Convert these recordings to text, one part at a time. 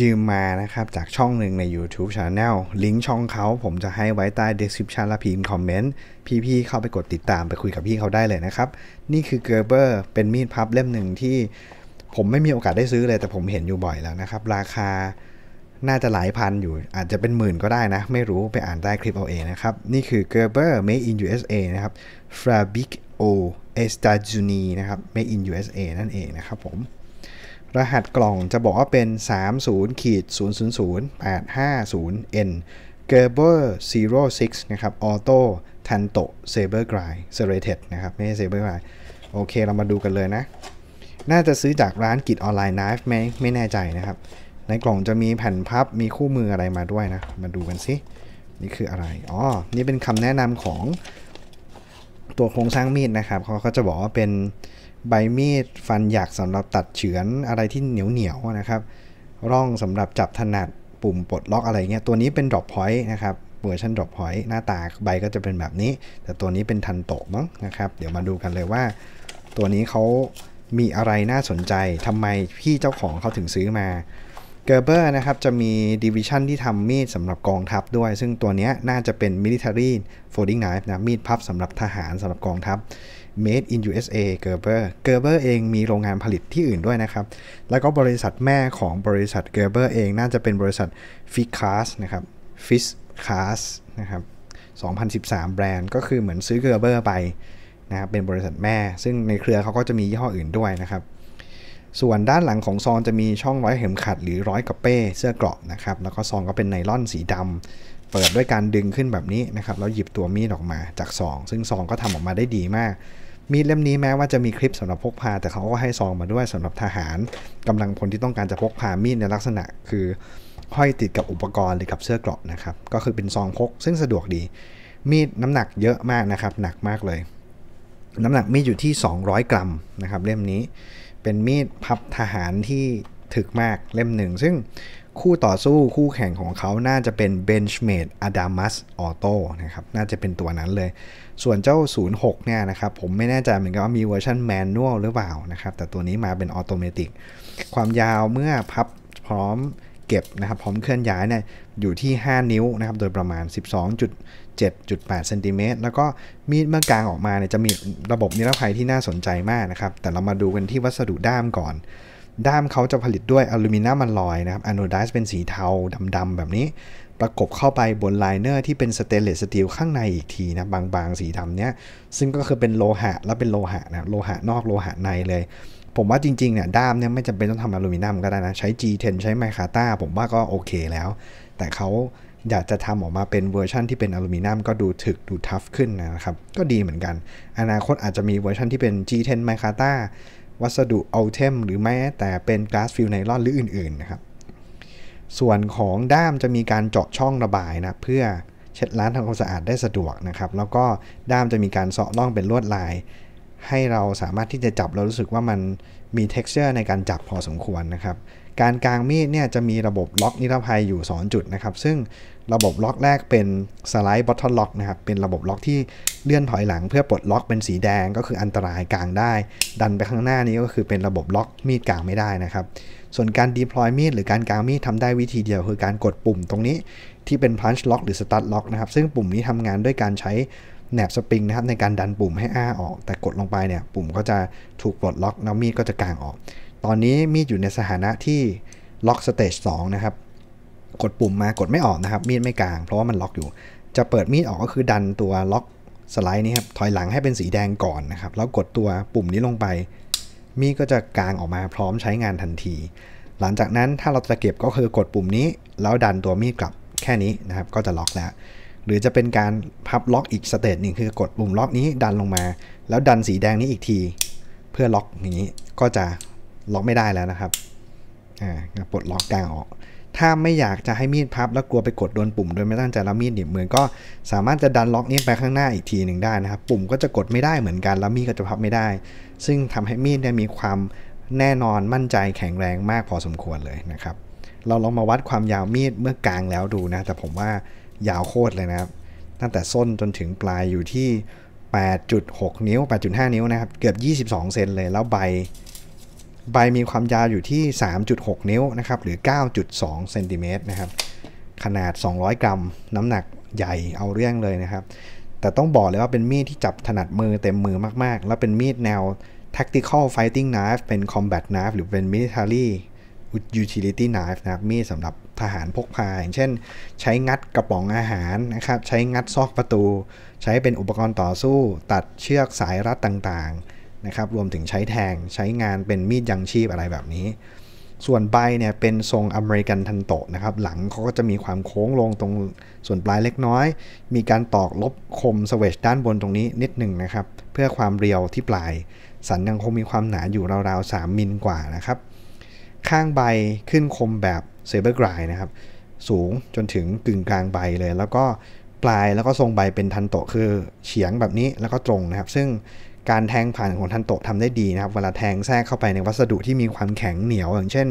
ยืมมานะครับจากช่องหนึ่งใน YouTube Channel ลิงก์ช่องเขาผมจะให้ไว้ใต้ Description และพิมพ์คอมเมนต์พี่ๆเข้าไปกดติดตามไปคุยกับพี่เขาได้เลยนะครับ นี่คือ Gerber เป็นมีดพับเล่มหนึ่งที่ ผมไม่มีโอกาสได้ซื้อเลยแต่ผมเห็นอยู่บ่อยแล้วนะครับ ราคาน่าจะหลายพันอยู่อาจจะเป็นหมื่นก็ได้นะ ไม่รู้ไปอ่านใต้คลิปเอาเองนะครับ นี่คือ Gerber Made in USA นะครับ Fabric O Estajuni นะครับ Made in USA นั่นเองนะครับผมรหัสกล่องจะบอกว่าเป็น30ขีด0 0 0 8 5 0 n Gerber 06นะครับ Auto Tanto Saber Gry Serrated นะครับไม่ใช่ Saber Gry โอเคเรามาดูกันเลยนะ น่าจะซื้อจากร้านกิจออนไลน์ knife ไมไม่แน่ใจนะครับ ในกล่องจะมีแผ่นพับมีคู่มืออะไรมาด้วยนะมาดูกันสินี่คืออะไร อ๋อ นี่เป็นคำแนะนำของตัวโครงสร้างมีดนะครับ เขาก็จะบอกว่าเป็นใบมีดฟันหยักสำหรับตัดเฉือนอะไรที่เหนียวเหนียวนะครับ ร่องสำหรับจับถนัดปุ่มปลดล็อกอะไรเงี้ย ตัวนี้เป็น drop point นะครับเวอร์ชัน drop point หน้าตาใบก็จะเป็นแบบนี้ แต่ตัวนี้เป็นทันโตะมั้งนะครับ เดี๋ยวมาดูกันเลยว่า ตัวนี้เขามีอะไรน่าสนใจทำไมพี่เจ้าของเขาถึงซื้อมาเกอร์เบอร์นะครับ จะมีดิวิชันที่ทำมีดสำหรับกองทัพด้วย ซึ่งตัวนี้น่าจะเป็น military folding knife นะมีดพับสำหรับทหารสำหรับกองทัพ made in USA Gerber Gerber เองมีโรงงานผลิตที่อื่นด้วยนะครับ แล้วก็บริษัทแม่ของบริษัท Gerber เองน่าจะเป็นบริษัท f i c a s นะครับ f i s c a s นะครับ2013 แบรนด์ก็คือเหมือนซื้อ Gerber ไปนะครับเป็นบริษัทแม่ ซึ่งในเครือเขาก็จะมียี่ห้ออื่นด้วยนะครับส่วนด้านหลังของซองจะมีช่องร้อยเข็มขัดหรือร้อยกระเป้เสื้อกรอกนะครับ แล้วก็ซองก็เป็นไนล่อนสีดำ เปิดด้วยการดึงขึ้นแบบนี้นะครับแล้วหยิบตัวมีดออกมาจากซอง ซึ่งซองก็ทำออกมาได้ดีมาก มีดเล่มนี้แม้ว่าจะมีคลิปสำหรับพกพา แต่เขาก็ให้ซองมาด้วยสำหรับทหาร กำลังพลที่ต้องการจะพกพามีดในลักษณะคือห้อยติดกับอุปกรณ์หรือกับเสื้อกรอกนะครับ ก็คือเป็นซองพกซึ่งสะดวกดี มีดน้ำหนักเยอะมากนะครับ หนักมากเลย น้ำหนักมีดอยู่ที่ 200 กรัมนะครับเล่มนี้เป็นมีดพับทหารที่ถึกมากเล่มหนึ่งซึ่งคู่ต่อสู้คู่แข่งของเขาน่าจะเป็น Benchmade Adamas Auto นะครับน่าจะเป็นตัวนั้นเลย ส่วนเจ้า 06เนี่ยนะครับผมไม่แน่ใจเหมือนกันว่ามีเวอร์ชันแมนนวลหรือเปล่านะครับแต่ตัวนี้มาเป็นออโตเมติกความยาวเมื่อพับพร้อมเก็บนะครับพร้อมเคลื่อนย้ายเนี่ยอยู่ที่ 5 นิ้วนะครับโดยประมาณ7.8เซนติเมตรแล้วก็มีดเมื่อกลางออกมาเนี่ยจะมีระบบนิรภัยที่น่าสนใจมากนะครับ แต่เรามาดูกันที่วัสดุด้ามก่อน ด้ามเขาจะผลิตด้วยอลูมิเนียมอลอยนะครับอนูดิสเป็นสีเทาดำ ๆ แบบนี้ ประกบเข้าไปบนไลเนอร์ที่เป็นสเตนเลสสตีลข้างในอีกทีนะ บาง ๆ สีดำเนี้ย ซึ่งก็คือเป็นโลหะแล้วเป็นโลหะนะโลหะนอกโลหะในเลย ผมว่าจริงๆเนี่ยด้ามเนี่ยไม่จำเป็นต้องทำอลูมิเนียมก็ได้นะใช้ G10 ใช้ไมคาต้าผมว่าก็โอเคแล้ว แต่เขาอยากจะทำออกมาเป็นเวอร์ชั่นที่เป็นอลูมิเนียมก็ดูถึกดูทัฟขึ้นนะครับ ก็ดีเหมือนกัน อนาคตอาจจะมีเวอร์ชันที่เป็น G10 m มคาตาวัสดุอัลเทมหรือแม้แต่เป็นกลาสฟิลไนลอนหรืออื่นๆนะครับ ส่วนของด้ามจะมีการเจาะช่องระบายนะ เพื่อเช็ดล้างทำความสะอาดได้สะดวกนะครับ แล้วก็ด้ามจะมีการเสาะร่องเป็นลวดลาย ให้เราสามารถที่จะจับเรารู้สึกว่ามันมี texture ในการจับพอสมควรนะครับการกลางมีดเนี่ยจะมีระบบล็อกนิรภัยอยู่ 2 จุดนะครับ ซึ่งระบบล็อกแรกเป็นสไลด์บอททอลล็อกนะครับเป็นระบบล็อกที่เลื่อนถอยหลังเพื่อปลดล็อกเป็นสีแดงก็คืออันตรายกลางได้ ดันไปข้างหน้านี้ก็คือเป็นระบบล็อกมีดกลางไม่ได้นะครับ ส่วนการดีพลอยมีดหรือการกลางมีดทำได้วิธีเดียว คือการกดปุ่มตรงนี้ที่เป็นพันช์ล็อกหรือสตาร์ทล็อกนะครับซึ่งปุ่มนี้ทำงานด้วยการใช้แหนบสปริงนะครับในการดันปุ่มให้อ้าออก แต่กดลงไปเนี่ย ปุ่มก็จะถูกปลดล็อกแล้วมีดก็จะกลางออกตอนนี้มีดอยู่ในสถานะที่ล็อกสเตจ2นะครับ กดปุ่มมากดไม่ออกนะครับ มีดไม่กลางเพราะว่ามันล็อกอยู่ จะเปิดมีดออกก็คือดันตัวล็อกสไลด์นี้ครับถอยหลังให้เป็นสีแดงก่อนนะครับ แล้วกดตัวปุ่มนี้ลงไป มีดก็จะกลางออกมาพร้อมใช้งานทันที หลังจากนั้นถ้าเราจะเก็บก็คือกดปุ่มนี้ แล้วดันตัวมีดกลับแค่นี้นะครับ ก็จะล็อกแล้วหรือจะเป็นการพับล็อกอีกสเตจหนึ่งคือ กดปุ่มล็อกนี้ดันลงมา แล้วดันสีแดงนี้อีกที เพื่อล็อกอย่างนี้ก็จะล็อกไม่ได้แล้วนะครับ อ่าปลดล็อกกลางออก ถ้าไม่อยากจะให้มีดพับแล้วกลัวไปกดโดนปุ่ม โดยไม่ตั้งใจแล้วมีดหนีบมือก็สามารถจะดันล็อกนี้ไปข้างหน้าอีกทีหนึ่งได้นะครับ ปุ่มก็จะกดไม่ได้เหมือนกันแล้วมีดก็จะพับไม่ได้ ซึ่งทำให้มีดเนี่ยมีความแน่นอนมั่นใจแข็งแรงมากพอสมควรเลยนะครับ เราลองมาวัดความยาวมีดเมื่อกลางแล้วดูนะ แต่ผมว่ายาวโคตรเลยนะครับ ตั้งแต่ส้นจนถึงปลายอยู่ที่ 8.6 นิ้ว 8.5 นิ้วนะครับ เกือบ 22 เซนเลย แล้วใบใบมีความยาวอยู่ที่ 3.6 นิ้วนะครับ หรือ 9.2 เซนติเมตรนะครับ ขนาด 200 กรัม น้ำหนักใหญ่เอาเรื่องเลยนะครับ แต่ต้องบอกเลยว่าเป็นมีด ที่จับถนัดมือเต็ม มือมาก ๆ แล้ว เป็นมีด แนว tactical fighting knife เป็น combat knife หรือเป็น military utility knife นะครับ มีดสำหรับ ทหาร พกพา อย่างเช่น ใช้งัดกระป๋องอาหาร นะครับ ใช้งัดซอกประตู ใช้เป็นอุปกรณ์ต่อสู้ ตัด เชือก สาย รัด ต่าง ๆนะครับรวมถึงใช้แทงใช้งานเป็นมีดยังชีพอะไรแบบนี้ ส่วนใบเนี่ยเป็นทรงอเมริกันทันโตะนะครับ หลังเขาก็จะมีความโค้งลงตรงส่วนปลายเล็กน้อย มีการตอกลบคมสเวชด้านบนตรงนี้นิดหนึ่งนะครับ เพื่อความเรียวที่ปลาย สันยังคงมีความหนาอยู่ราวๆ3มิลกว่านะครับข้างใบขึ้นคมแบบเซเบอร์กรายนะครับสูงจนถึงกึ่งกลางใบเลย แล้วก็ปลายแล้วก็ทรงใบเป็นทันโตะคือ เฉียงแบบนี้แล้วก็ตรงนะครับ ซึ่งการแทงผ่านของทันโตทำได้ดีนะครับ เวลาแทงแทรกเข้าไปในวัสดุที่มีความแข็งเหนียว อย่างเช่น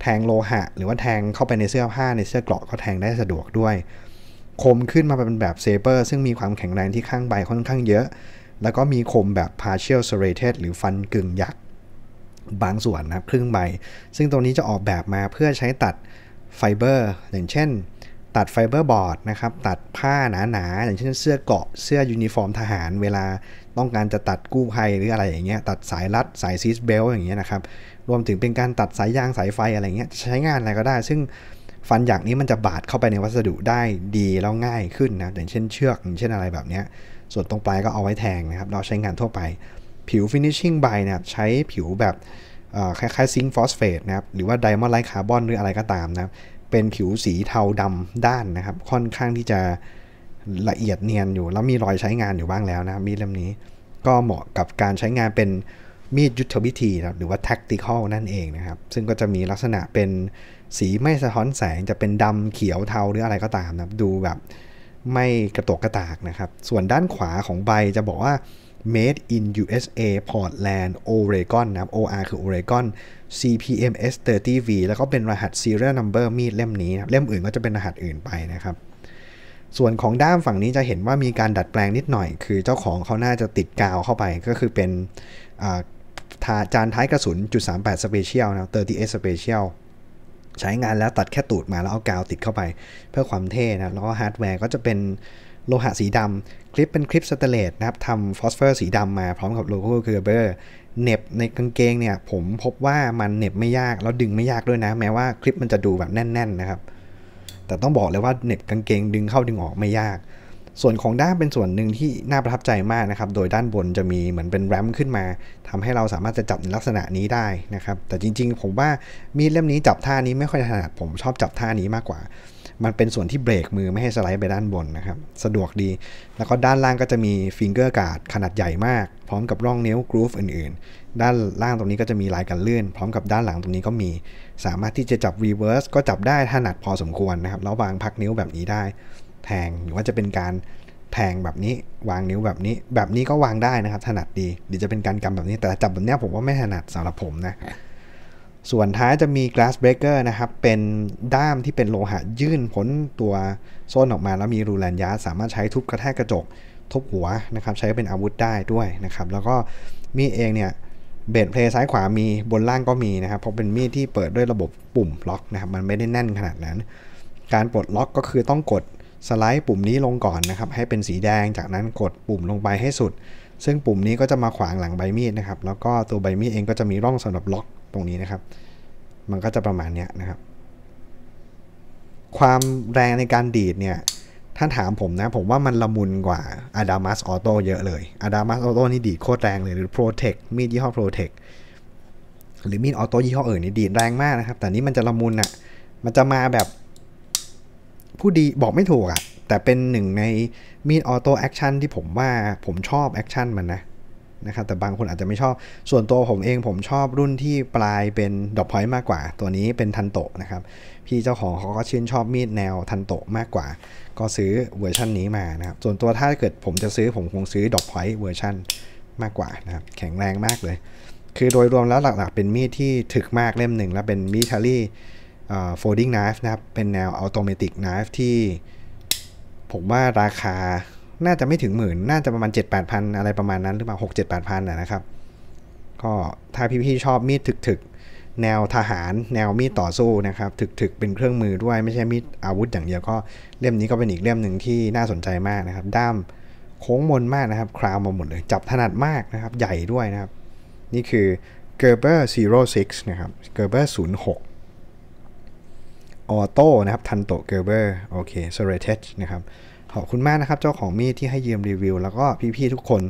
แทงโลหะ หรือว่าแทงเข้าไปในเสื้อผ้า ในเสื้อกลอกก็แทงได้สะดวกด้วย คมขึ้นมาเป็นแบบเซเบอร์ซึ่งมีความแข็งแรงที่ข้างใบค่อนข้างเยอะ แล้วก็มีคมแบบ partial serrated หรือฟันกึ่งยักษ์บางส่วนนะครับครึ่งใบซึ่งตรงนี้จะออกแบบมาเพื่อใช้ตัดไฟเบอร์อย่างเช่นตัดไฟเบอร์บอร์ดนะครับ ตัดผ้าหนาๆอย่างเช่น เสื้อเกาะเสื้อยูนิฟอร์มทหารเวลาต้องการจะตัดกู้ภัยหรืออะไรอย่างเงี้ยตัดสายรัดสายซีสเบลอย่างเงี้ยนะครับรวมถึงเป็นการตัดสายยางสายไฟอะไรเงี้ยใช้งานอะไรก็ได้ ซึ่งฟันอย่างนี้มันจะบาดเข้าไปในวัสดุได้ดีแล้วง่ายขึ้นนะอย่างเช่นเชือกอย่างเช่นอะไรแบบเนี้ยส่วนตรงปลายก็เอาไว้แทงนะครับ เราใช้งานทั่วไป ผิวฟินิชชิ่งบ y นะครใช้ผิวแบบคล้ายๆซิงค์ฟอสเฟตนะครับหรือว่าไดมอนด์ไลท์คาร์บอนหรืออะไรก็ตามนะครับเป็นผิวสีเทาดำด้านนะครับค่อนข้างที่จะละเอียดเนียนอยู่แล้วมีรอยใช้งานอยู่บ้างแล้วนะ มีดเล่มนี้ก็เหมาะกับการใช้งานเป็นมีดยุทธวิธีนะหรือว่า tactical นั่นเองนะครับ ซึ่งก็จะมีลักษณะเป็นสีไม่สะท้อนแสงจะเป็นดำเขียวเทา หรืออะไรก็ตามนะดูแบบไม่กระตกกระตากนะครับ ส่วนด้านขวาของใบจะบอกว่า made in USA Portland Oregon นะครับ OR คือ Oregon CPMS 30V แล้วก็เป็นรหัส serial number มีดเล่มนี้ เล่มอื่นก็จะเป็นรหัสอื่นไปนะครับ ส่วนของด้ามฝั่งนี้จะเห็นว่ามีการดัดแปลงนิดหน่อย คือเจ้าของเขาน่าจะติดกาวเข้าไป ก็คือเป็นจานท้ายกระสุนจุด38 Special นะ3ส Special ใช้งานแล้วตัดแค่ตูดมาแล้วเอากาวติดเข้าไปเพื่อความเท่นะ แล้วก็ฮาร์ดแวร์ก็จะเป็นโลหะสีดำคลิปเป็นคลิปสเตเลตนะครับทำฟอสเฟอร์สีดำมา พร้อมกับโลโก้คือเบอร์เน็บในกางเกงเนี่ยผมพบว่ามันเน็บไม่ยาก แล้วดึงไม่ยากด้วยนะ แม้ว่าคลิปมันจะดูแบบแน่นๆนะครับแต่ต้องบอกเลยว่าเน็บกางเกงดึงเข้าดึงออกไม่ยาก ส่วนของด้ามเป็นส่วนหนึ่งที่น่าประทับใจมากนะครับ โดยด้านบนจะมีเหมือนเป็นแรมขึ้นมา ทำให้เราสามารถจะจับลักษณะนี้ได้นะครับแต่จริงๆ ผมว่ามีดเล่มนี้จับท่านี้ไม่ค่อยถนัดผมชอบจับท่านี้มากกว่ามันเป็นส่วนที่เบรกมือไม่ให้สไลด์ไปด้านบนนะครับ สะดวกดี แล้วก็ด้านล่างก็จะมีฟิงเกอร์การ์ดขนาดใหญ่มากพร้อมกับร่องนิ้วกรูฟอื่นๆ ด้านล่างตรงนี้ก็จะมีลายกันลื่น พร้อมกับด้านหลังตรงนี้ก็มี สามารถที่จะจับรีเวิร์สก็จับได้ถนัดพอสมควรนะครับ แล้ววางพักนิ้วแบบนี้ได้แทงหรือว่าจะเป็นการแทงแบบนี้วางนิ้วแบบนี้ แบบนี้ก็วางได้นะครับถนัดดีหรือจะเป็นการกำแบบนี้แต่จับแบบนี้ผมว่าไม่ถนัดสำหรับผมนะส่วนท้ายจะมี glass breaker นะครับ เป็นด้ามที่เป็นโลหะยื่นผลตัวโซนออกมา แล้วมีรูแลนยาสามารถใช้ทุบกระแทกกระจก ทุบหัวนะครับ ใช้เป็นอาวุธได้ด้วยนะครับ แล้วก็มีเองเนี่ย เบดเพลย์ซ้ายขวามีบนล่างก็มีนะครับ เพราะเป็นมีดที่เปิดด้วยระบบปุ่มล็อกนะครับมันไม่ได้แน่นขนาดนั้น การปลดล็อกก็คือต้องกดสไลด์ปุ่มนี้ลงก่อนนะครับให้เป็นสีแดงจากนั้นกดปุ่มลงไปให้สุด ซึ่งปุ่มนี้ก็จะมาขวางหลังใบมีดนะครับแล้วก็ตัวใบมีดเองก็จะมีร่องสำหรับล็อกตรงนี้นะครับ มันก็จะประมาณนี้นะครับ ความแรงในการดีดเนี่ยถ้าถามผมนะ ผมว่ามันละมุนกว่าอดามัสออโต้เยอะเลยอาดามัสออโต้นี่ดีดโคตรแรงเลยหรือโปรเทคมีดยี่ห้อโปรเทคหรือมีดออโต้ยี่ห้ออื่นนี่ดีดแรงมากนะครับ แต่นี้มันจะละมุนอะ่ะมันจะมาแบบผู้ดีบอกไม่ถูกอะ่ะแต่เป็นหนึ่งในมีดออโต้แอคชั่นที่ผมว่าผมชอบแอคชั่นมันนะนะครับแต่บางคนอาจจะไม่ชอบส่วนตัวผมเองผมชอบรุ่นที่ปลายเป็นดอกพอยต์มากกว่า ตัวนี้เป็นทันโตะนะครับ พี่เจ้าของเขาก็ชื่นชอบมีดแนวทันโตะมากกว่า ก็ซื้อเวอร์ชันนี้มานะครับ ส่วนตัวถ้าเกิดผมจะซื้อผมคงซื้อดอกพอยต์เวอร์ชันมากกว่านะครับ แข็งแรงมากเลย คือโดยรวมแล้วหลักๆ เป็นมีดที่ถึกมากเล่มหนึ่งและเป็นมิชารี่ folding knife นะครับเป็นแนวอัตโนมัติ knife ที่ ผมว่าราคาน่าจะไม่ถึงหมื่น น่าจะประมาณ 7 8 0 0 0อะไรประมาณนั้น หรือเปล่าหกเจ็ดแปดพันนะครับก็ถ้าพี่ๆชอบมีดถึกๆ แนวทหารแนวมีดต่อสู้นะครับถึก ๆ เป็นเครื่องมือด้วยไม่ใช่มีดอาวุธอย่างเดียวก็ เล่มนี้ก็เป็นอีกเล่มหนึ่งที่น่าสนใจมากนะครับ ด้ามโค้งมนมากนะครับ คราวมาหมดเลย จับถนัดมากนะครับ ใหญ่ด้วยนะครับ นี่คือเกร์เบอร์ศูนะครับเเกรร์บอ์ศูนย์หกออโต้นะครับ ทันโตเกอร์เบอร์โอเคเซเรเทชนะครับขอบคุณมากนะครับเจ้าของมีดที่ให้ยืมรีวิวแล้วก็พี่ ๆ ทุกคน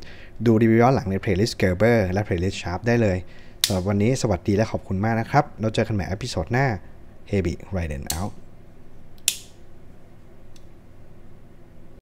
ดูรีวิวย้อนหลังในเพลย์ลิสต์เก e ร์เบอร์และเพลย์ลิสต์ชาร์ปได้เลยสำหรับวันนี้สวัสดีและขอบคุณมากนะครับเราเจอกันใหม่อพิโซดหน้า Heavy r i d e n Out